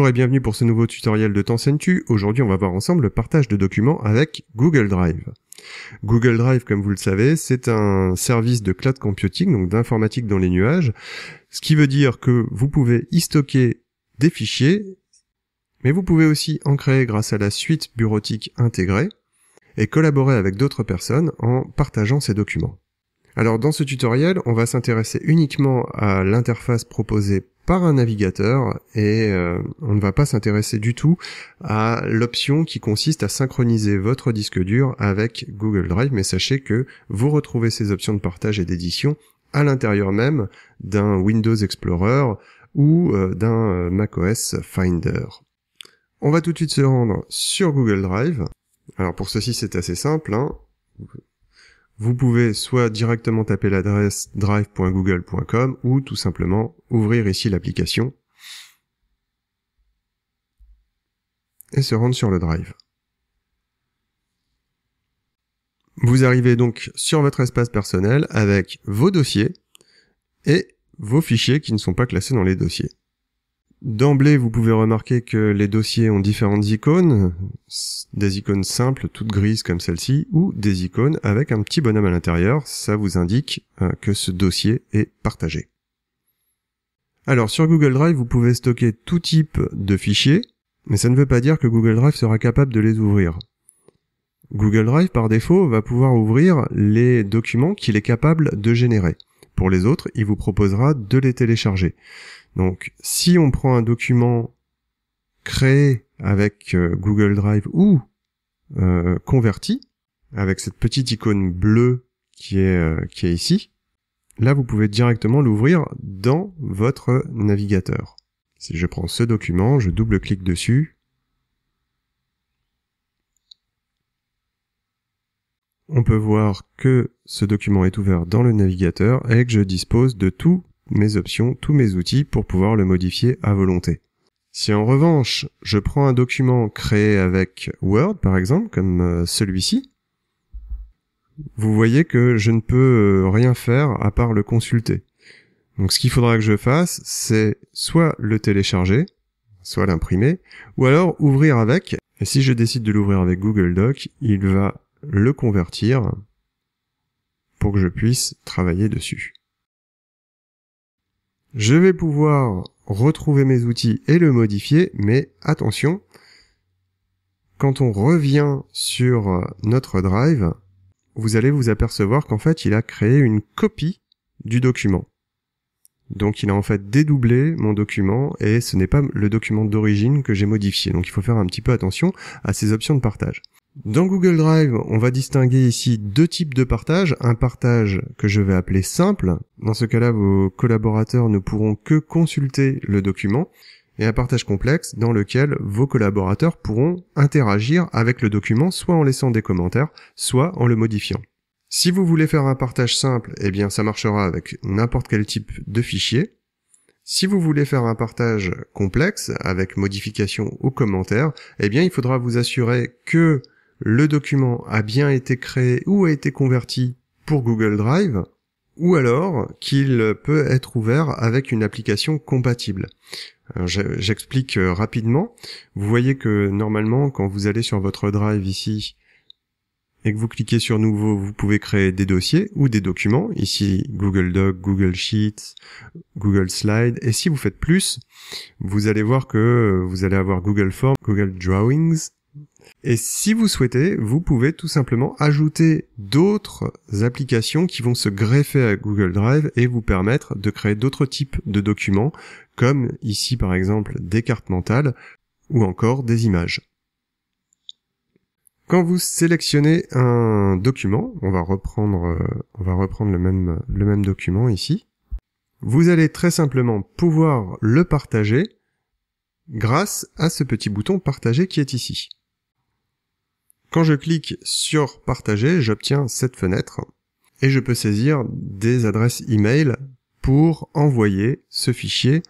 Bonjour et bienvenue pour ce nouveau tutoriel de Tencentu. Aujourd'hui, on va voir ensemble le partage de documents avec Google Drive. Google Drive, comme vous le savez, c'est un service de cloud computing, donc d'informatique dans les nuages, ce qui veut dire que vous pouvez y stocker des fichiers, mais vous pouvez aussi en créer grâce à la suite bureautique intégrée et collaborer avec d'autres personnes en partageant ces documents. Alors dans ce tutoriel, on va s'intéresser uniquement à l'interface proposée par un navigateur et euh, on ne va pas s'intéresser du tout à l'option qui consiste à synchroniser votre disque dur avec Google Drive, mais sachez que vous retrouvez ces options de partage et d'édition à l'intérieur même d'un Windows Explorer ou euh, d'un euh, macOS Finder. On va tout de suite se rendre sur Google Drive. Alors pour ceci c'est assez simple, hein vous pouvez soit directement taper l'adresse drive.google.com ou tout simplement ouvrir ici l'application et se rendre sur le drive. Vous arrivez donc sur votre espace personnel avec vos dossiers et vos fichiers qui ne sont pas classés dans les dossiers. D'emblée, vous pouvez remarquer que les dossiers ont différentes icônes, des icônes simples, toutes grises comme celle-ci, ou des icônes avec un petit bonhomme à l'intérieur, ça vous indique euh, que ce dossier est partagé. Alors sur Google Drive, vous pouvez stocker tout type de fichiers, mais ça ne veut pas dire que Google Drive sera capable de les ouvrir. Google Drive, par défaut, va pouvoir ouvrir les documents qu'il est capable de générer. Pour les autres, il vous proposera de les télécharger. Donc si on prend un document créé avec euh, Google Drive ou euh, converti avec cette petite icône bleue qui est euh, qui est ici, là vous pouvez directement l'ouvrir dans votre navigateur. Si je prends ce document, je double-clique dessus. On peut voir que ce document est ouvert dans le navigateur et que je dispose de tout mes options, tous mes outils pour pouvoir le modifier à volonté. Si en revanche, je prends un document créé avec Word, par exemple, comme euh, celui-ci, vous voyez que je ne peux euh, rien faire à part le consulter. Donc ce qu'il faudra que je fasse, c'est soit le télécharger, soit l'imprimer, ou alors ouvrir avec. Et si je décide de l'ouvrir avec Google Doc, il va le convertir pour que je puisse travailler dessus. Je vais pouvoir retrouver mes outils et le modifier, mais attention, quand on revient sur euh, notre drive, vous allez vous apercevoir qu'en fait il a créé une copie du document. Donc il a en fait dédoublé mon document et ce n'est pas le document d'origine que j'ai modifié. Donc il faut faire un petit peu attention à ces options de partage. Dans Google Drive, on va distinguer ici deux types de partage. Un partage que je vais appeler simple. Dans ce cas-là, vos collaborateurs ne pourront que consulter le document. Et un partage complexe dans lequel vos collaborateurs pourront interagir avec le document, soit en laissant des commentaires, soit en le modifiant. Si vous voulez faire un partage simple, eh bien ça marchera avec n'importe quel type de fichier. Si vous voulez faire un partage complexe avec modification ou commentaire, eh bien il faudra vous assurer que le document a bien été créé ou a été converti pour Google Drive, ou alors qu'il peut être ouvert avec une application compatible. J'explique euh, rapidement. Vous voyez que normalement, quand vous allez sur votre Drive ici, et que vous cliquez sur Nouveau, vous pouvez créer des dossiers ou des documents, ici Google Doc, Google Sheets, Google Slides. et si vous faites plus, vous allez voir que vous allez avoir Google Forms, Google Drawings, et si vous souhaitez, vous pouvez tout simplement ajouter d'autres applications qui vont se greffer à Google Drive et vous permettre de créer d'autres types de documents, comme ici par exemple des cartes mentales ou encore des images. Quand vous sélectionnez un document, on va reprendre, euh, on va reprendre le même, le même document ici, vous allez très simplement pouvoir le partager grâce à ce petit bouton partager qui est ici. Quand je clique sur partager, j'obtiens cette fenêtre et je peux saisir des adresses e-mail pour envoyer ce fichier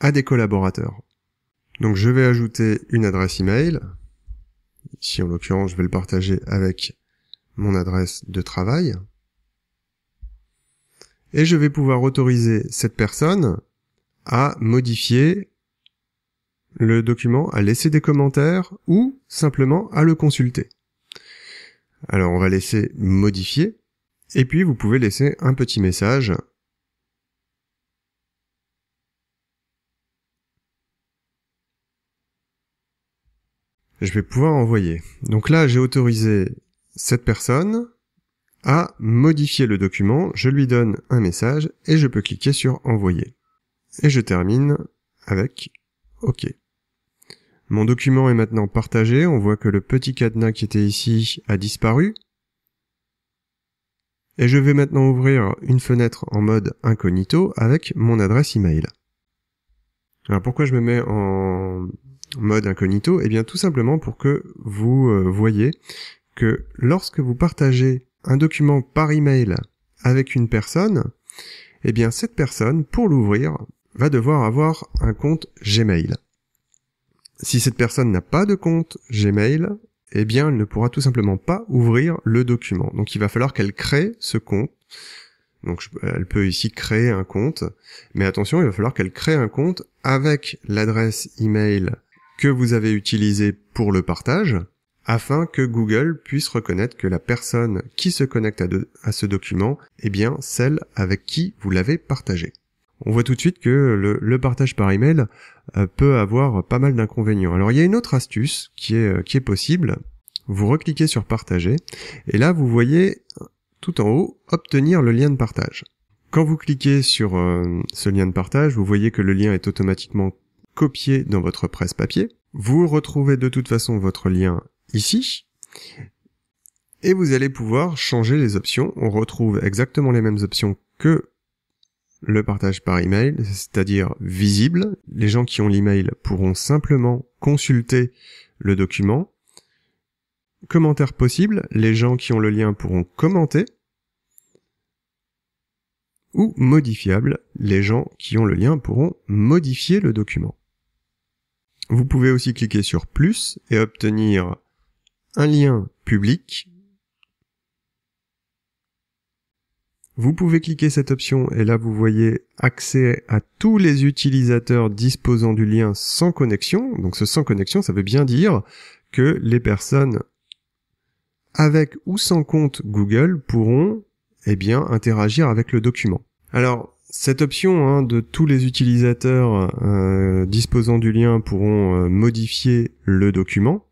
à des collaborateurs. Donc je vais ajouter une adresse e-mail. Ici en l'occurrence, je vais le partager avec mon adresse de travail. Et je vais pouvoir autoriser cette personne à modifier le document, à laisser des commentaires ou simplement à le consulter. Alors on va laisser modifier et puis vous pouvez laisser un petit message je vais pouvoir envoyer. Donc là, j'ai autorisé cette personne à modifier le document, je lui donne un message et je peux cliquer sur envoyer. Et je termine avec OK. Mon document est maintenant partagé, on voit que le petit cadenas qui était ici a disparu. Et je vais maintenant ouvrir une fenêtre en mode incognito avec mon adresse email. Alors pourquoi je me mets en mode incognito Eh bien tout simplement pour que vous euh, voyez que lorsque vous partagez un document par email avec une personne, eh bien cette personne, pour l'ouvrir, va devoir avoir un compte Gmail. Si cette personne n'a pas de compte Gmail, eh bien, elle ne pourra tout simplement pas ouvrir le document. Donc, il va falloir qu'elle crée ce compte. Donc, euh, elle peut ici créer un compte, mais attention, il va falloir qu'elle crée un compte avec l'adresse email que vous avez utilisée pour le partage, afin que Google puisse reconnaître que la personne qui se connecte à, ce document est eh bien celle avec qui vous l'avez partagé on voit tout de suite que le, partage par email euh, peut avoir pas mal d'inconvénients. Alors il y a une autre astuce qui est, euh, qui est possible. Vous recliquez sur partager et là vous voyez euh, tout en haut obtenir le lien de partage. Quand vous cliquez sur ce lien de partage, vous voyez que le lien est automatiquement copié dans votre presse papier. Vous retrouvez de toute façon votre lien ici. Et vous allez pouvoir changer les options. On retrouve exactement les mêmes options que le partage par email, c'est-à-dire visible. Les gens qui ont l'email pourront simplement consulter le document. Commentaire possible, les gens qui ont le lien pourront commenter. Ou modifiable, les gens qui ont le lien pourront modifier le document. Vous pouvez aussi cliquer sur plus et obtenir un lien public Vous pouvez cliquer cette option et là vous voyez accès à tous les utilisateurs disposant du lien sans connexion. Donc ce sans connexion, ça veut bien dire que les personnes avec ou sans compte Google pourront eh bien interagir avec le document. Alors cette option hein, de tous les utilisateurs euh, disposant du lien pourront euh, modifier le document.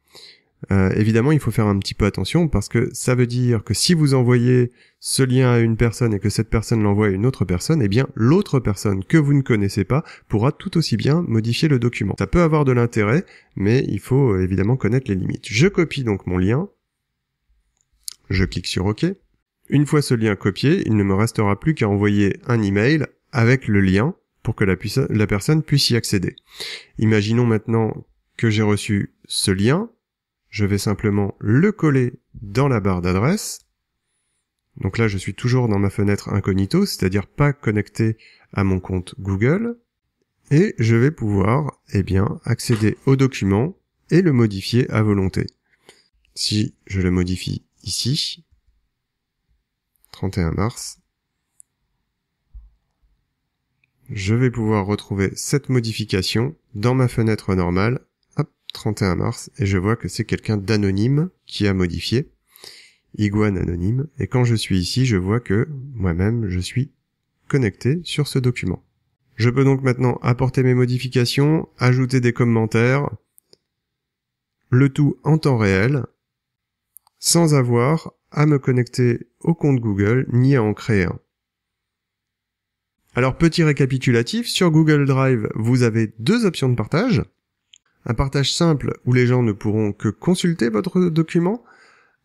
Euh, évidemment, il faut faire un petit peu attention parce que ça veut dire que si vous envoyez ce lien à une personne et que cette personne l'envoie à une autre personne, eh bien l'autre personne que vous ne connaissez pas pourra tout aussi bien modifier le document. Ça peut avoir de l'intérêt, mais il faut euh, évidemment connaître les limites. Je copie donc mon lien, je clique sur OK. Une fois ce lien copié, il ne me restera plus qu'à envoyer un email avec le lien pour que la personne puisse y accéder. Imaginons maintenant que j'ai reçu ce lien, je vais simplement le coller dans la barre d'adresse. Donc là, je suis toujours dans ma fenêtre incognito, c'est-à-dire pas connecté à mon compte Google. Et je vais pouvoir, eh bien, accéder au document et le modifier à volonté. Si je le modifie ici, 31 mars, je vais pouvoir retrouver cette modification dans ma fenêtre normale 31 mars, et je vois que c'est quelqu'un d'anonyme qui a modifié. Iguane anonyme. Et quand je suis ici, je vois que moi-même, je suis connecté sur ce document. Je peux donc maintenant apporter mes modifications, ajouter des commentaires, le tout en temps réel, sans avoir à me connecter au compte Google ni à en créer un. Alors petit récapitulatif, sur Google Drive, vous avez deux options de partage un partage simple où les gens ne pourront que consulter votre document,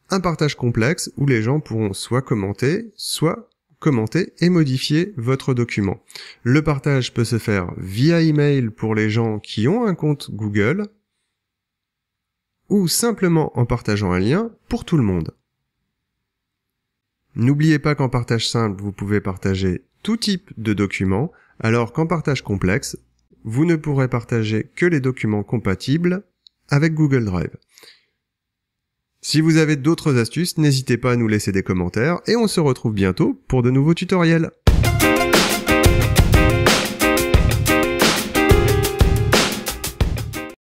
un partage complexe où les gens pourront soit commenter, soit commenter et modifier votre document. Le partage peut se faire via email pour les gens qui ont un compte Google ou simplement en partageant un lien pour tout le monde. N'oubliez pas qu'en partage simple, vous pouvez partager tout type de document, alors qu'en partage complexe, vous ne pourrez partager que les documents compatibles avec Google Drive. Si vous avez d'autres astuces, n'hésitez pas à nous laisser des commentaires et on se retrouve bientôt pour de nouveaux tutoriels.